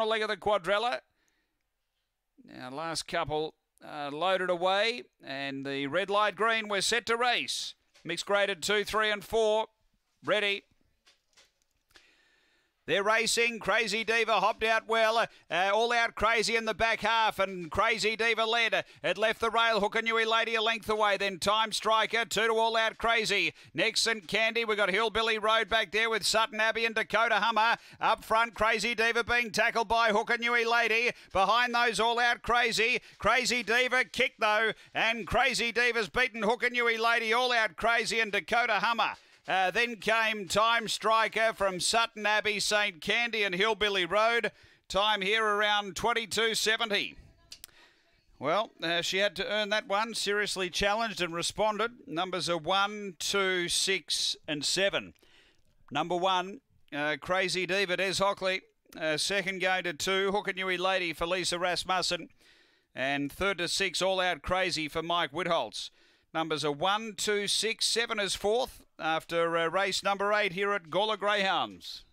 final leg of the quadrilla. Now, last couple uh, loaded away, and the red light green, we're set to race. Mixed graded two, three, and four. Ready. They're racing. Crazy Diva hopped out well. Uh, all out crazy in the back half, and Crazy Diva led. It left the rail. Hook and Newey Lady a length away. Then Time Striker. Two to all out crazy. Next and Candy. We've got Hillbilly Road back there with Sutton Abbey and Dakota Hummer. Up front, Crazy Diva being tackled by Hook and Newey Lady. Behind those all out crazy. Crazy Diva kicked though, and Crazy Diva's beaten Hook and Newey Lady all out crazy and Dakota Hummer. Uh, then came Time Striker from Sutton Abbey, St Candy and Hillbilly Road. Time here around 22.70. Well, uh, she had to earn that one. Seriously challenged and responded. Numbers are one, two, six, and 7. Number 1, uh, Crazy Diva Des Hockley. Uh, second going to 2, Hook and Newey Lady for Lisa Rasmussen. And third to 6, All Out Crazy for Mike Woodholtz. Numbers are one, two, six, seven is fourth after uh, race number eight here at Gawler Greyhounds.